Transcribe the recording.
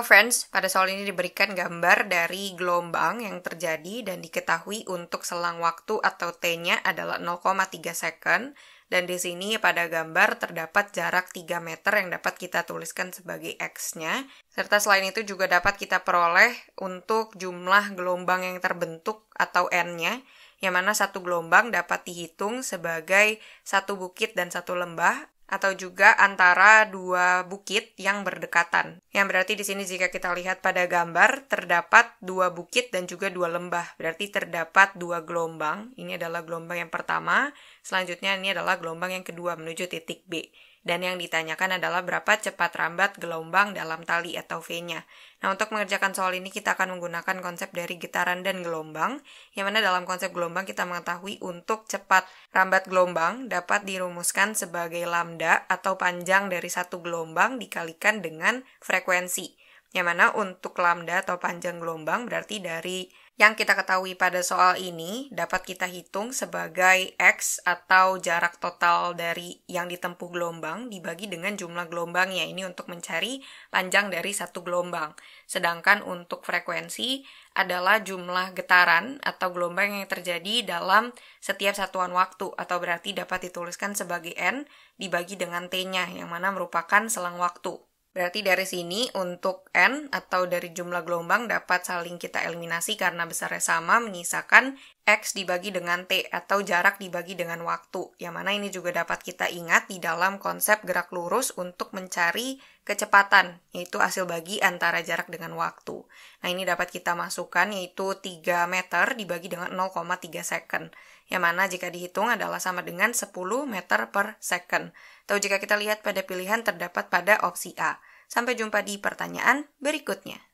friends, pada soal ini diberikan gambar dari gelombang yang terjadi dan diketahui untuk selang waktu atau t-nya adalah 0,3 second dan di sini pada gambar terdapat jarak 3 meter yang dapat kita tuliskan sebagai x-nya serta selain itu juga dapat kita peroleh untuk jumlah gelombang yang terbentuk atau n-nya yang mana satu gelombang dapat dihitung sebagai satu bukit dan satu lembah atau juga antara dua bukit yang berdekatan. Yang berarti di sini jika kita lihat pada gambar terdapat dua bukit dan juga dua lembah. Berarti terdapat dua gelombang. Ini adalah gelombang yang pertama, selanjutnya ini adalah gelombang yang kedua menuju titik B. Dan yang ditanyakan adalah berapa cepat rambat gelombang dalam tali atau V-nya. Nah, untuk mengerjakan soal ini kita akan menggunakan konsep dari getaran dan gelombang, yang mana dalam konsep gelombang kita mengetahui untuk cepat rambat gelombang dapat dirumuskan sebagai lambda atau panjang dari satu gelombang dikalikan dengan frekuensi. Yang mana untuk lambda atau panjang gelombang berarti dari yang kita ketahui pada soal ini dapat kita hitung sebagai X atau jarak total dari yang ditempuh gelombang dibagi dengan jumlah gelombangnya. Ini untuk mencari panjang dari satu gelombang. Sedangkan untuk frekuensi adalah jumlah getaran atau gelombang yang terjadi dalam setiap satuan waktu atau berarti dapat dituliskan sebagai N dibagi dengan T-nya yang mana merupakan selang waktu. Berarti dari sini untuk n atau dari jumlah gelombang dapat saling kita eliminasi karena besarnya sama menyisakan X dibagi dengan T atau jarak dibagi dengan waktu, yang mana ini juga dapat kita ingat di dalam konsep gerak lurus untuk mencari kecepatan, yaitu hasil bagi antara jarak dengan waktu. Nah ini dapat kita masukkan yaitu 3 meter dibagi dengan 0,3 second, yang mana jika dihitung adalah sama dengan 10 meter per second. Atau jika kita lihat pada pilihan terdapat pada opsi A. Sampai jumpa di pertanyaan berikutnya.